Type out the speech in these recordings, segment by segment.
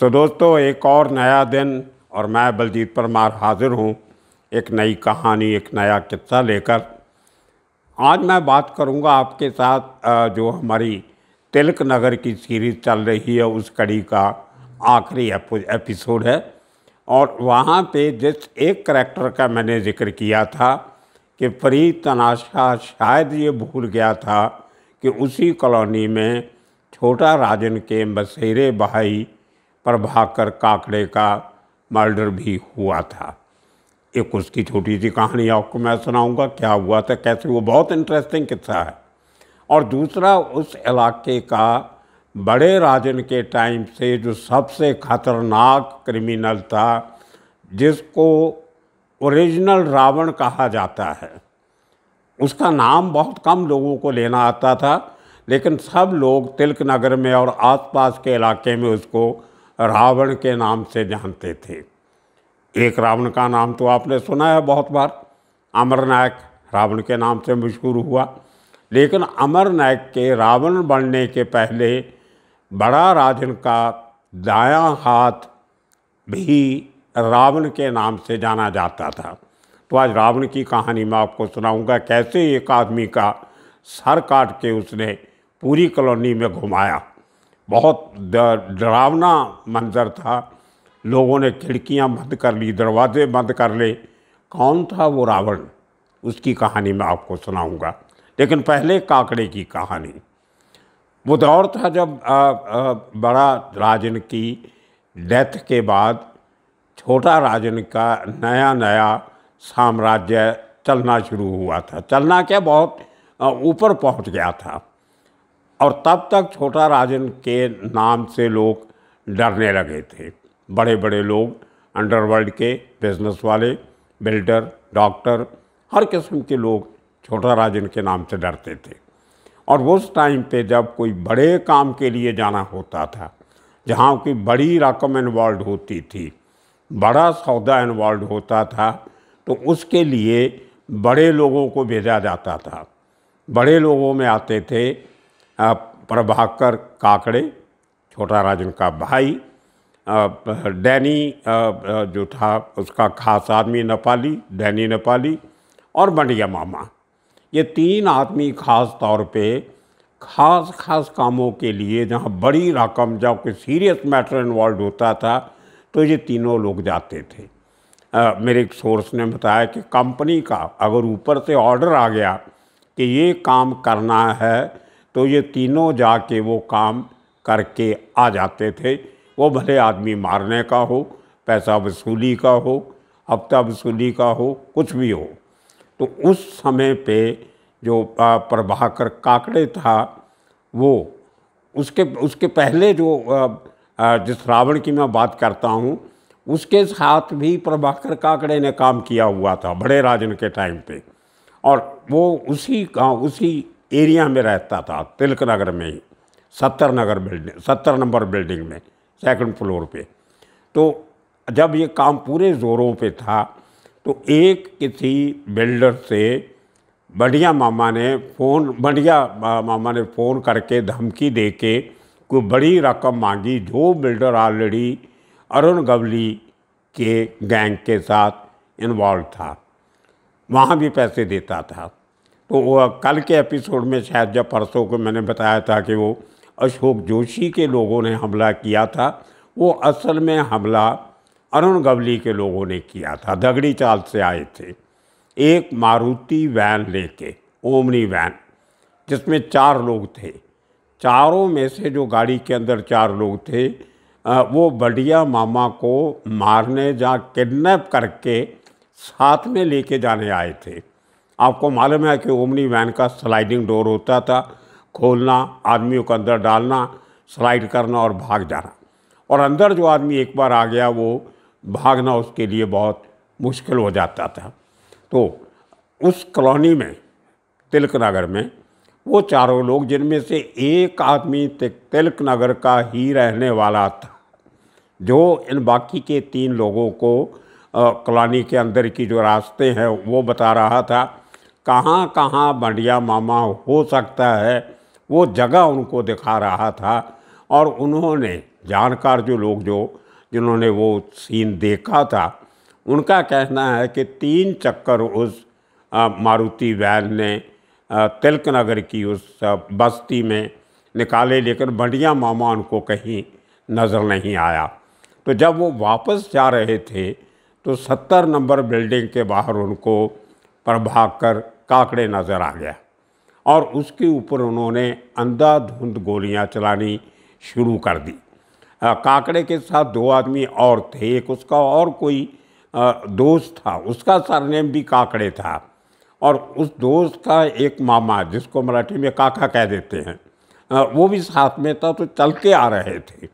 सो दोस्तों एक और नया दिन और मैं बलजीत परमार हाजिर हूँ एक नई कहानी एक नया किस्सा लेकर आज मैं बात करूँगा आपके साथ जो हमारी तिलक नगर की सीरीज़ चल रही है उस कड़ी का आखिरी एपिसोड है और वहाँ पे जिस एक करैक्टर का मैंने जिक्र किया था कि फरीद तनाशा शायद ये भूल गया था कि उसी कॉलोनी में छोटा राजन के मसेरे भाई प्रभाकर काकड़े का मर्डर भी हुआ था एक उसकी छोटी सी कहानी आपको मैं सुनाऊंगा क्या हुआ था कैसे वो बहुत इंटरेस्टिंग किस्सा है और दूसरा उस इलाके का बड़े राजन के टाइम से जो सबसे खतरनाक क्रिमिनल था जिसको ओरिजिनल रावण कहा जाता है उसका नाम बहुत कम लोगों को लेना आता था लेकिन सब लोग तिलक नगर में और आसपास के इलाके में उसको रावण के नाम से जानते थे एक रावण का नाम तो आपने सुना है बहुत बार अमर नायक रावण के नाम से मशहूर हुआ लेकिन अमर नायक के रावण बनने के पहले बड़ा राजन का दायां हाथ भी रावण के नाम से जाना जाता था तो आज रावण की कहानी मैं आपको सुनाऊंगा कैसे एक आदमी का सर काट के उसने पूरी कॉलोनी में घुमाया बहुत डरावना मंजर था लोगों ने खिड़कियां बंद कर ली दरवाजे बंद कर ले कौन था वो रावण उसकी कहानी मैं आपको सुनाऊंगा लेकिन पहले काकड़े की कहानी वो दौर था जब आ, आ, बड़ा राजन की डेथ के बाद छोटा राजन का नया नया साम्राज्य चलना शुरू हुआ था चलना क्या बहुत ऊपर पहुंच गया था और तब तक छोटा राजन के नाम से लोग डरने लगे थे बड़े बड़े लोग अंडरवर्ल्ड के बिजनेस वाले बिल्डर डॉक्टर हर किस्म के लोग छोटा राजन के नाम से डरते थे और उस टाइम पे जब कोई बड़े काम के लिए जाना होता था जहाँ की बड़ी रकम इन्वॉल्व होती थी बड़ा सौदा इन्वॉल्व होता था तो उसके लिए बड़े लोगों को भेजा जाता था बड़े लोगों में आते थे प्रभाकर काकड़े छोटा राजन का भाई डैनी जो था उसका खास आदमी नेपाली डैनी नेपाली और बंडिया मामा ये तीन आदमी खास तौर पे खास खास कामों के लिए जहाँ बड़ी रकम जब कोई सीरियस मैटर इन्वॉल्व होता था तो ये तीनों लोग जाते थे आ, मेरे एक सोर्स ने बताया कि कंपनी का अगर ऊपर से ऑर्डर आ गया कि ये काम करना है तो ये तीनों जाके वो काम करके आ जाते थे वो भले आदमी मारने का हो पैसा वसूली का हो हफ्ता वसूली का हो कुछ भी हो तो उस समय पे जो प्रभाकर काकड़े था वो उसके उसके पहले जो जिस रावण की मैं बात करता हूँ उसके साथ भी प्रभाकर काकड़े ने काम किया हुआ था बड़े राजन के टाइम पे और वो उसी का उसी एरिया में रहता था तिलक नगर में ही सत्तर नगर बिल्डिंग सत्तर नंबर बिल्डिंग में सेकंड फ्लोर पे तो जब ये काम पूरे ज़ोरों पे था तो एक किसी बिल्डर से बढ़िया मामा ने फ़ोन बढ़िया मामा ने फ़ोन करके धमकी दे के कोई बड़ी रकम मांगी जो बिल्डर ऑलरेडी अरुण गवली के गैंग के साथ इन्वॉल्व था वहाँ भी पैसे देता था तो कल के एपिसोड में शायद जब परसों को मैंने बताया था कि वो अशोक जोशी के लोगों ने हमला किया था वो असल में हमला अरुण गवली के लोगों ने किया था दगड़ी चाल से आए थे एक मारुति वैन लेके ओमनी वैन जिसमें चार लोग थे चारों में से जो गाड़ी के अंदर चार लोग थे वो बढ़िया मामा को मारने जा किडनैप करके साथ में लेके जाने आए थे आपको मालूम है कि ओमनी वैन का स्लाइडिंग डोर होता था खोलना आदमियों को अंदर डालना स्लाइड करना और भाग जाना और अंदर जो आदमी एक बार आ गया वो भागना उसके लिए बहुत मुश्किल हो जाता था तो उस कॉलोनी में तिलक नगर में वो चारों लोग जिनमें से एक आदमी तिलक नगर का ही रहने वाला था जो इन बाकी के तीन लोगों को कॉलोनी के अंदर की जो रास्ते हैं वो बता रहा था कहाँ कहाँ बढ़िया मामा हो सकता है वो जगह उनको दिखा रहा था और उन्होंने जानकार जो लोग जो जिन्होंने वो सीन देखा था उनका कहना है कि तीन चक्कर उस मारुति वैन ने तिलक नगर की उस बस्ती में निकाले लेकिन बढ़िया मामा उनको कहीं नज़र नहीं आया तो जब वो वापस जा रहे थे तो सत्तर नंबर बिल्डिंग के बाहर उनको प्रभाकर काकड़े नज़र आ गया और उसके ऊपर उन्होंने अंधाधुंध गोलियां चलानी शुरू कर दी आ, काकड़े के साथ दो आदमी और थे एक उसका और कोई आ, दोस्त था उसका सरनेम भी काकड़े था और उस दोस्त का एक मामा जिसको मराठी में काका कह देते हैं आ, वो भी साथ में था तो चल के आ रहे थे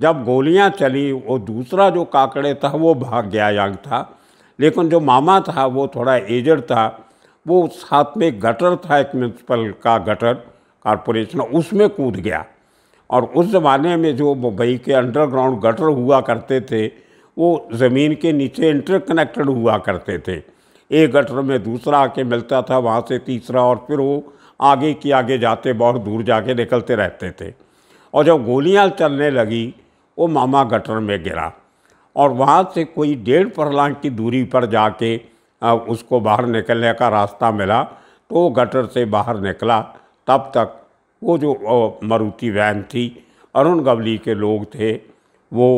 जब गोलियां चली वो दूसरा जो काकड़े था वो भाग गया यंग था लेकिन जो मामा था वो थोड़ा एजड था वो साथ में गटर था एक म्यूनसिपल का गटर कारपोरेशन उसमें कूद गया और उस ज़माने में जो मुंबई के अंडरग्राउंड गटर हुआ करते थे वो ज़मीन के नीचे इंटरकनेक्टेड हुआ करते थे एक गटर में दूसरा आके मिलता था वहाँ से तीसरा और फिर वो आगे की आगे जाते बहुत दूर जाके निकलते रहते थे और जब गोलियाँ चलने लगी वो मामा गटर में गिरा और वहाँ से कोई डेढ़ फरलांग की दूरी पर जाके उसको बाहर निकलने का रास्ता मिला तो गटर से बाहर निकला तब तक वो जो मरुति वैन थी अरुण गवली के लोग थे वो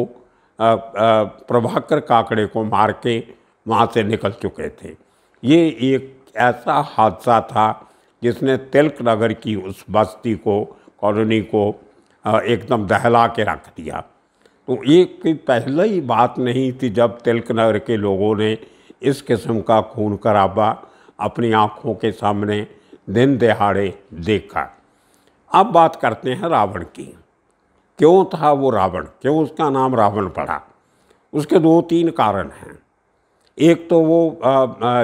प्रभाकर काकड़े को मार के वहाँ से निकल चुके थे ये एक ऐसा हादसा था जिसने तिलक नगर की उस बस्ती को कॉलोनी को एकदम दहला के रख दिया तो ये कोई पहले ही बात नहीं थी जब तिलक नगर के लोगों ने इस किस्म का खून खराबा अपनी आँखों के सामने दिन दिहाड़े देखा अब बात करते हैं रावण की क्यों था वो रावण क्यों उसका नाम रावण पड़ा उसके दो तीन कारण हैं एक तो वो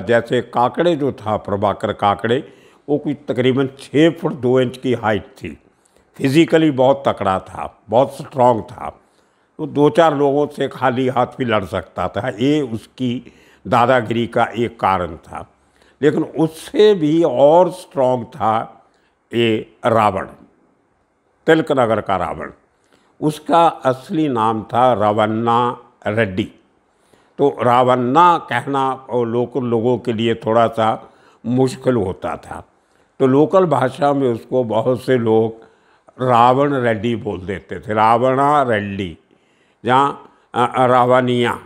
जैसे काकड़े जो था प्रभाकर काकड़े वो कुछ तकरीबन छः फुट दो इंच की हाइट थी फिज़िकली बहुत तकड़ा था बहुत स्ट्रांग था वो दो चार लोगों से खाली हाथ भी लड़ सकता था ये उसकी दादागिरी का एक कारण था लेकिन उससे भी और स्ट्रांग था ये रावण तिलकनगर का रावण उसका असली नाम था रावन्ना रेड्डी तो रावन्ना कहना और लोकल लोगों के लिए थोड़ा सा मुश्किल होता था तो लोकल भाषा में उसको बहुत से लोग रावण रेड्डी बोल देते थे रावणा रेड्डी जहाँ रावनिया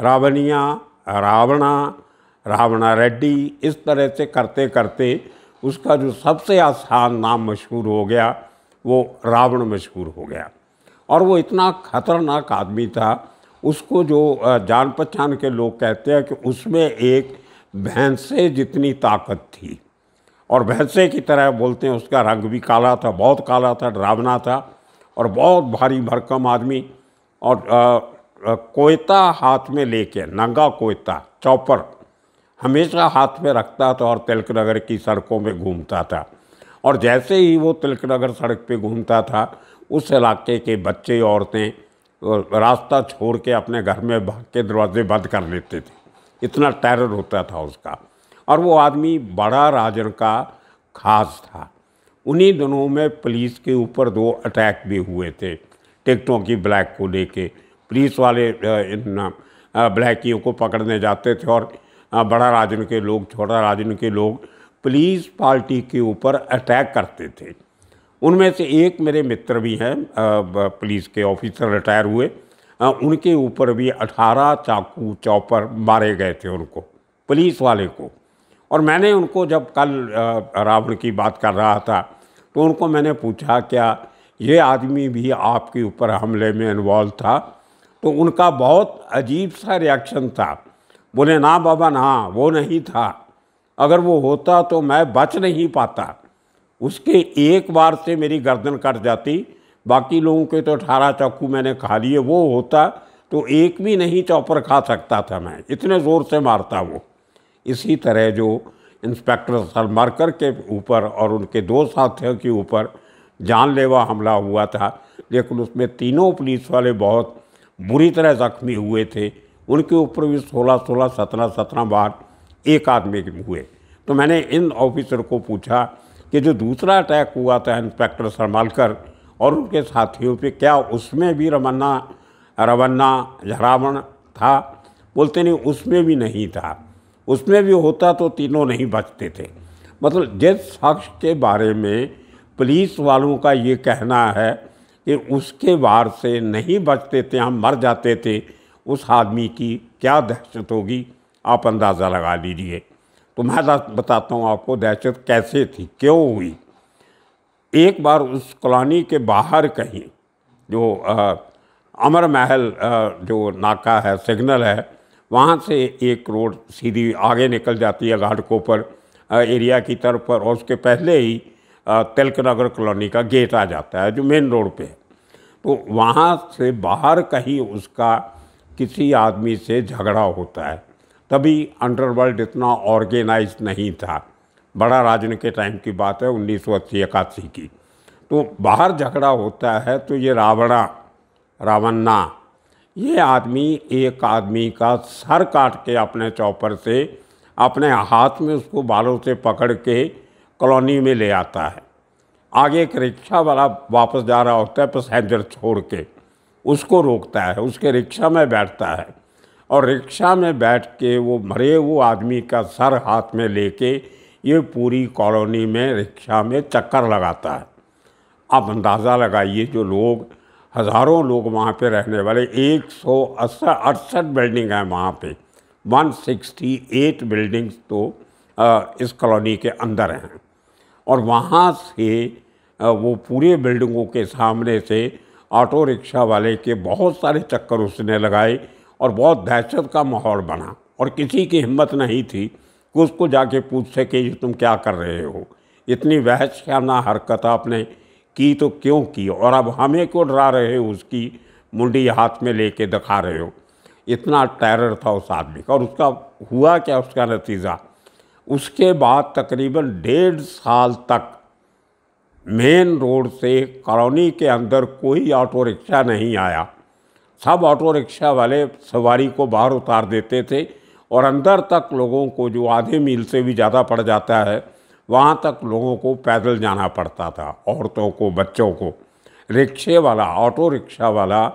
रावनिया रावणा रावणा रेड्डी इस तरह से करते करते उसका जो सबसे आसान नाम मशहूर हो गया वो रावण मशहूर हो गया और वो इतना ख़तरनाक आदमी था उसको जो जान पहचान के लोग कहते हैं कि उसमें एक भैंसे जितनी ताकत थी और भैंसे की तरह बोलते हैं उसका रंग भी काला था बहुत काला था डरावना था और बहुत भारी भरकम आदमी और कोयता हाथ में लेके नंगा कोयता चौपर हमेशा हाथ में रखता था और तिलक नगर की सड़कों में घूमता था और जैसे ही वो तिलक नगर सड़क पे घूमता था उस इलाके के बच्चे औरतें रास्ता छोड़ के अपने घर में भाग के दरवाजे बंद कर लेते थे इतना टेरर होता था उसका और वो आदमी बड़ा राजन का खास था उन्हीं दिनों में पुलिस के ऊपर दो अटैक भी हुए थे टिकटों की ब्लैक को लेके पुलिस वाले इन ब्लैकियों को पकड़ने जाते थे और बड़ा राजन के लोग छोटा राजन के लोग पुलिस पार्टी के ऊपर अटैक करते थे उनमें से एक मेरे मित्र भी हैं पुलिस के ऑफिसर रिटायर हुए उनके ऊपर भी अठारह चाकू चौपर मारे गए थे उनको पुलिस वाले को और मैंने उनको जब कल रावण की बात कर रहा था तो उनको मैंने पूछा क्या ये आदमी भी आपके ऊपर हमले में इन्वॉल्व था तो उनका बहुत अजीब सा रिएक्शन था बोले ना बाबा ना वो नहीं था अगर वो होता तो मैं बच नहीं पाता उसके एक बार से मेरी गर्दन कट जाती बाकी लोगों के तो अठारह चाकू मैंने खा लिए वो होता तो एक भी नहीं चौपर खा सकता था मैं इतने ज़ोर से मारता वो इसी तरह जो इंस्पेक्टर सलमारकर के ऊपर और उनके दो साथियों के ऊपर जानलेवा हमला हुआ था लेकिन उसमें तीनों पुलिस वाले बहुत बुरी तरह जख्मी हुए थे उनके ऊपर भी सोलह सोलह सत्रह सत्रह बार एक आदमी हुए तो मैंने इन ऑफिसर को पूछा कि जो दूसरा अटैक हुआ था इंस्पेक्टर सरमालकर और उनके साथियों पे क्या उसमें भी रमन्ना रवन्ना झरावण था बोलते नहीं उसमें भी नहीं था उसमें भी होता तो तीनों नहीं बचते थे मतलब जिस शख्स के बारे में पुलिस वालों का ये कहना है कि उसके वार से नहीं बचते थे हम मर जाते थे उस आदमी की क्या दहशत होगी आप अंदाज़ा लगा लीजिए तो मैं बताता हूँ आपको दहशत कैसे थी क्यों हुई एक बार उस कॉलोनी के बाहर कहीं जो आ, अमर महल आ, जो नाका है सिग्नल है वहाँ से एक रोड सीधी आगे निकल जाती है कोपर एरिया की तरफ पर और उसके पहले ही तिलक नगर कॉलोनी का गेट आ जाता है जो मेन रोड पे है तो वहाँ से बाहर कहीं उसका किसी आदमी से झगड़ा होता है तभी अंडरवर्ल्ड इतना ऑर्गेनाइज नहीं था बड़ा राजन के टाइम की बात है उन्नीस सौ अस्सी इक्यासी की तो बाहर झगड़ा होता है तो ये रावणा रावणा ये आदमी एक आदमी का सर काट के अपने चौपर से अपने हाथ में उसको बालों से पकड़ के कॉलोनी में ले आता है आगे एक रिक्शा वाला वापस जा रहा होता है पैसेंजर छोड़ के उसको रोकता है उसके रिक्शा में बैठता है और रिक्शा में बैठ के वो मरे वो आदमी का सर हाथ में लेके ये पूरी कॉलोनी में रिक्शा में चक्कर लगाता है आप अंदाज़ा लगाइए जो लोग हज़ारों लोग वहाँ पे रहने वाले एक सौ अड़सठ बिल्डिंग हैं वहाँ पे 168 बिल्डिंग्स तो इस कॉलोनी के अंदर हैं और वहाँ से वो पूरे बिल्डिंगों के सामने से ऑटो रिक्शा वाले के बहुत सारे चक्कर उसने लगाए और बहुत दहशत का माहौल बना और किसी की हिम्मत नहीं थी कि उसको जाके पूछ सके ये तुम क्या कर रहे हो इतनी वहशाना हरकत आपने की तो क्यों की और अब हमें क्यों डरा रहे हो उसकी मुंडी हाथ में लेके दिखा रहे हो इतना टैरर था उस आदमी का और उसका हुआ क्या उसका नतीजा उसके बाद तकरीबन डेढ़ साल तक मेन रोड से कॉलोनी के अंदर कोई ऑटो रिक्शा नहीं आया सब ऑटो रिक्शा वाले सवारी को बाहर उतार देते थे और अंदर तक लोगों को जो आधे मील से भी ज़्यादा पड़ जाता है वहाँ तक लोगों को पैदल जाना पड़ता था औरतों को बच्चों को रिक्शे वाला ऑटो रिक्शा वाला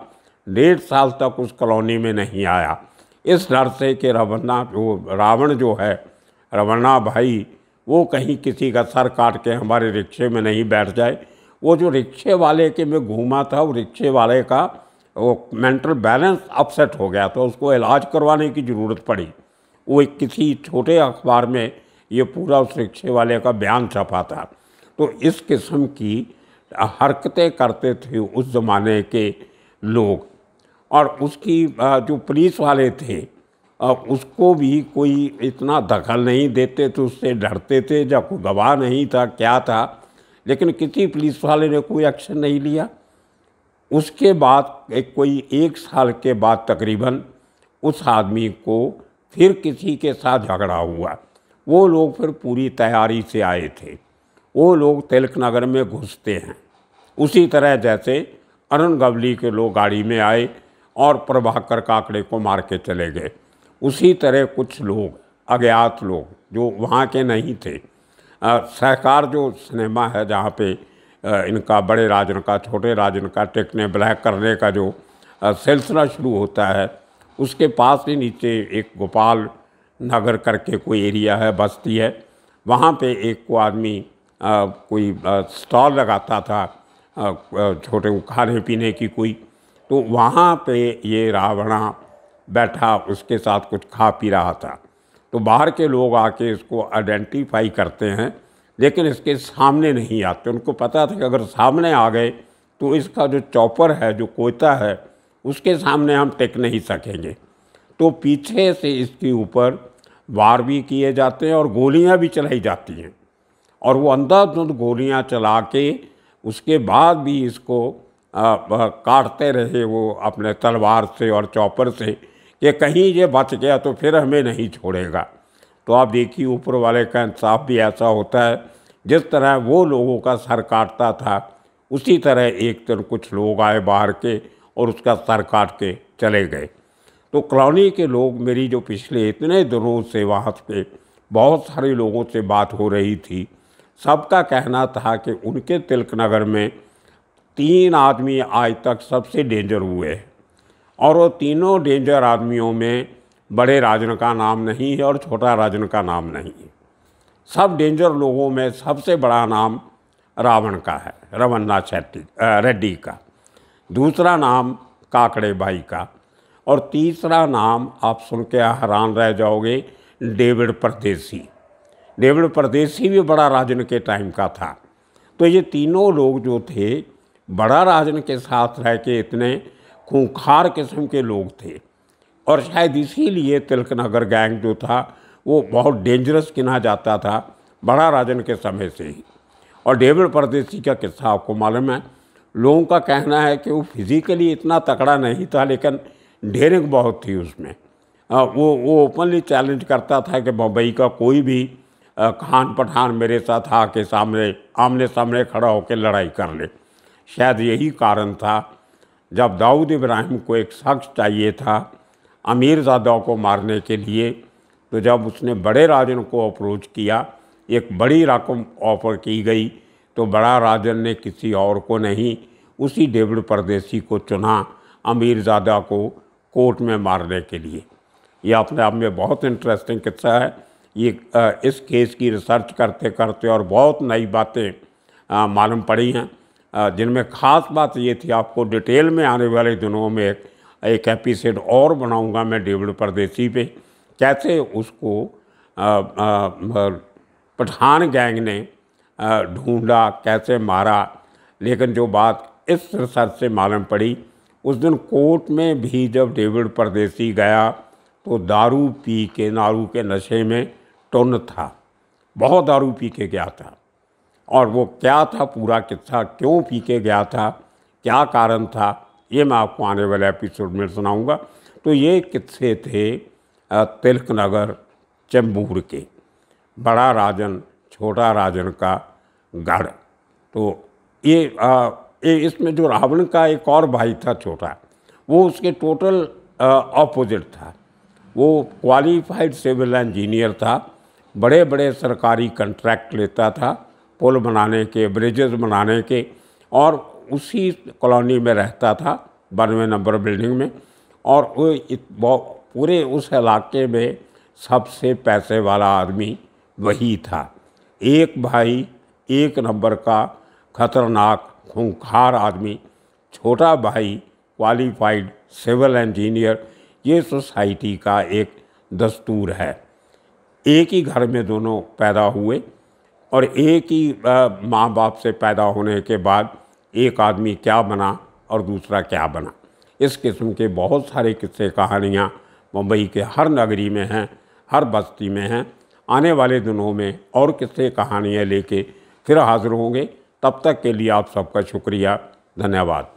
डेढ़ साल तक उस कॉलोनी में नहीं आया इस डर से कि रवन्ना जो रावण जो है रवाना भाई वो कहीं किसी का सर काट के हमारे रिक्शे में नहीं बैठ जाए वो जो रिक्शे वाले के में घूमा था वो रिक्शे वाले का वो मेंटल बैलेंस अपसेट हो गया था उसको इलाज करवाने की ज़रूरत पड़ी वो एक किसी छोटे अखबार में ये पूरा उस रिक्शे वाले का बयान छपा था तो इस किस्म की हरकतें करते थे उस ज़माने के लोग और उसकी जो पुलिस वाले थे और उसको भी कोई इतना दखल नहीं देते थे उससे डरते थे जब कोई गवाह नहीं था क्या था लेकिन किसी पुलिस वाले ने कोई एक्शन नहीं लिया उसके बाद एक कोई एक साल के बाद तकरीबन उस आदमी को फिर किसी के साथ झगड़ा हुआ वो लोग फिर पूरी तैयारी से आए थे वो लोग तिलक नगर में घुसते हैं उसी तरह जैसे अरुण गवली के लोग गाड़ी में आए और प्रभाकर काकड़े को मार के चले गए उसी तरह कुछ लोग अज्ञात लोग जो वहाँ के नहीं थे सहकार जो सिनेमा है जहाँ पे इनका बड़े राजन का छोटे राजन का टेकने ब्लैक करने का जो सिलसिला शुरू होता है उसके पास ही नीचे एक गोपाल नगर करके कोई एरिया है बस्ती है वहाँ पे एक को आदमी कोई स्टॉल लगाता था छोटे खाने पीने की कोई तो वहाँ पे ये रावणा बैठा उसके साथ कुछ खा पी रहा था तो बाहर के लोग आके इसको आइडेंटिफाई करते हैं लेकिन इसके सामने नहीं आते उनको पता था कि अगर सामने आ गए तो इसका जो चॉपर है जो कोयता है उसके सामने हम टेक नहीं सकेंगे तो पीछे से इसके ऊपर वार भी किए जाते हैं और गोलियां भी चलाई जाती हैं और वो अंधाधुंध गोलियां चला के उसके बाद भी इसको आ, आ, काटते रहे वो अपने तलवार से और चॉपर से ये कहीं ये बच गया तो फिर हमें नहीं छोड़ेगा तो आप देखिए ऊपर वाले का इंसाफ भी ऐसा होता है जिस तरह वो लोगों का सर काटता था उसी तरह एक दिन कुछ लोग आए बाहर के और उसका सर काट के चले गए तो कॉलोनी के लोग मेरी जो पिछले इतने दिनों से वहाँ पे बहुत सारे लोगों से बात हो रही थी सबका कहना था कि उनके तिलक नगर में तीन आदमी आज तक सबसे डेंजर हुए हैं और वो तीनों डेंजर आदमियों में बड़े राजन का नाम नहीं है और छोटा राजन का नाम नहीं है सब डेंजर लोगों में सबसे बड़ा नाम रावण का है रवन्ना शेट्टी रेड्डी का दूसरा नाम काकड़े भाई का और तीसरा नाम आप सुन के हैरान रह जाओगे डेविड परदेसी डेविड परदेसी भी बड़ा राजन के टाइम का था तो ये तीनों लोग जो थे बड़ा राजन के साथ रह के इतने खूंखार किस्म के लोग थे और शायद इसीलिए तिलकनगर गैंग जो था वो बहुत डेंजरस गिना जाता था बड़ा राजन के समय से ही और डेविड परदेसी का किस्सा आपको मालूम है लोगों का कहना है कि वो फिज़िकली इतना तकड़ा नहीं था लेकिन डेरिंग बहुत थी उसमें आ, वो वो ओपनली चैलेंज करता था कि बम्बई का कोई भी खान पठान मेरे साथ आके सामने आमने सामने खड़ा होकर लड़ाई कर ले शायद यही कारण था जब दाऊद इब्राहिम को एक शख्स चाहिए था अमीर ज़ादा को मारने के लिए तो जब उसने बड़े राजन को अप्रोच किया एक बड़ी रकम ऑफर की गई तो बड़ा राजन ने किसी और को नहीं उसी डेविड परदेसी को चुना अमीरजादा को कोर्ट में मारने के लिए यह अपने आप में बहुत इंटरेस्टिंग किस्सा है ये इस केस की रिसर्च करते करते और बहुत नई बातें मालूम पड़ी हैं जिनमें ख़ास बात ये थी आपको डिटेल में आने वाले दिनों में एक एक एपिसोड और बनाऊंगा मैं डेविड परदेसी पे कैसे उसको पठान गैंग ने ढूंढा कैसे मारा लेकिन जो बात इस रिसर्च से मालूम पड़ी उस दिन कोर्ट में भी जब डेविड परदेसी गया तो दारू पी के नारू के नशे में टन था बहुत दारू पी के गया था और वो क्या था पूरा किस्सा क्यों पीके गया था क्या कारण था ये मैं आपको आने वाले एपिसोड में सुनाऊंगा तो ये किस्से थे तिलक नगर चेम्बूर के बड़ा राजन छोटा राजन का गढ़ तो ये आ, ये इसमें जो रावण का एक और भाई था छोटा वो उसके टोटल ऑपोजिट था वो क्वालिफाइड सिविल इंजीनियर था बड़े बड़े सरकारी कंट्रैक्ट लेता था पुल बनाने के ब्रिजेज़ बनाने के और उसी कॉलोनी में रहता था बानवे नंबर बिल्डिंग में और वो पूरे उस इलाके में सबसे पैसे वाला आदमी वही था एक भाई एक नंबर का खतरनाक खूंखार आदमी छोटा भाई क्वालिफाइड सिविल इंजीनियर ये सोसाइटी का एक दस्तूर है एक ही घर में दोनों पैदा हुए और एक ही माँ बाप से पैदा होने के बाद एक आदमी क्या बना और दूसरा क्या बना इस किस्म के बहुत सारे किस्से कहानियाँ मुंबई के हर नगरी में हैं हर बस्ती में हैं आने वाले दिनों में और किस्से कहानियाँ लेके फिर हाज़िर होंगे तब तक के लिए आप सबका शुक्रिया धन्यवाद